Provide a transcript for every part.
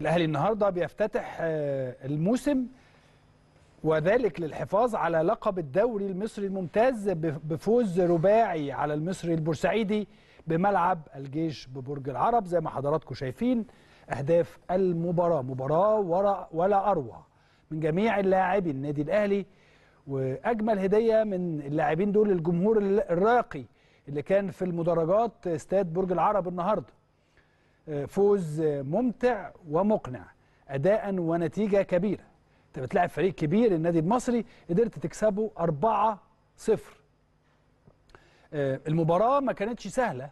الاهلي النهارده بيفتتح آه، الموسم وذلك للحفاظ على لقب الدوري المصري الممتاز بفوز رباعي على المصري البورسعيدي بملعب الجيش ببرج العرب زي ما حضراتكم شايفين اهداف المباراه مباراه ولا, ولا اروع من جميع اللاعبي النادي الاهلي واجمل هديه من اللاعبين دول للجمهور الراقي اللي كان في المدرجات استاد برج العرب النهارده فوز ممتع ومقنع اداء ونتيجه كبيره انت بتلاعب فريق كبير النادي المصري قدرت تكسبه 4 0 آه، المباراه ما كانتش سهله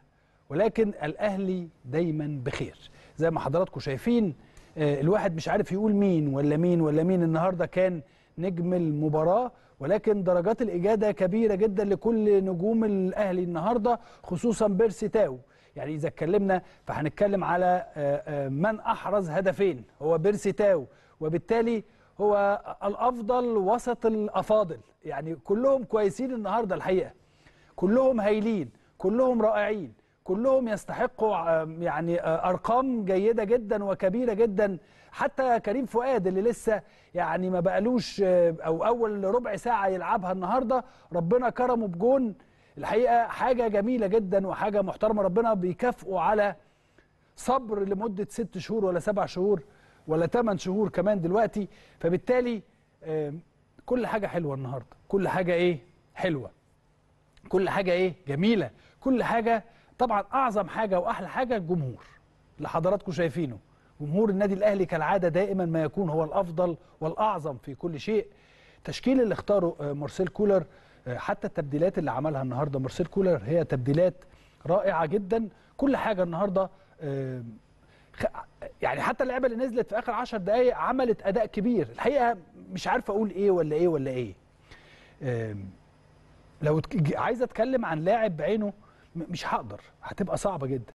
ولكن الاهلي دايما بخير زي ما حضراتكم شايفين آه، الواحد مش عارف يقول مين ولا مين ولا مين النهارده كان نجم المباراه ولكن درجات الاجاده كبيره جدا لكل نجوم الاهلي النهارده خصوصا بيرسي تاو يعني اذا اتكلمنا فهنتكلم على آه، آه، من احرز هدفين هو بيرسي تاو وبالتالي هو الافضل وسط الافاضل يعني كلهم كويسين النهارده الحقيقه كلهم هايلين كلهم رائعين كلهم يستحقوا آه، يعني ارقام جيده جدا وكبيره جدا حتى كريم فؤاد اللي لسه يعني ما بقالوش او اول ربع ساعه يلعبها النهارده ربنا كرمه بجون الحقيقه حاجه جميله جدا وحاجه محترمه ربنا بيكافئوا على صبر لمده ست شهور ولا سبع شهور ولا ثمان شهور كمان دلوقتي فبالتالي آه، كل حاجه حلوه النهارده كل حاجه ايه حلوه كل حاجه ايه جميله كل حاجه طبعا اعظم حاجه واحلى حاجه الجمهور اللي حضراتكم شايفينه جمهور النادي الاهلي كالعاده دائما ما يكون هو الافضل والاعظم في كل شيء تشكيل اللي اختاره آه، مارسيل كولر حتى التبديلات اللي عملها النهارده مارسيل كولر هي تبديلات رائعه جدا كل حاجه النهارده آه، يعني حتى اللعبه اللي نزلت في اخر 10 دقائق عملت اداء كبير الحقيقه مش عارف اقول ايه ولا ايه ولا ايه لو عايز اتكلم عن لاعب بعينه مش هقدر هتبقى صعبه جدا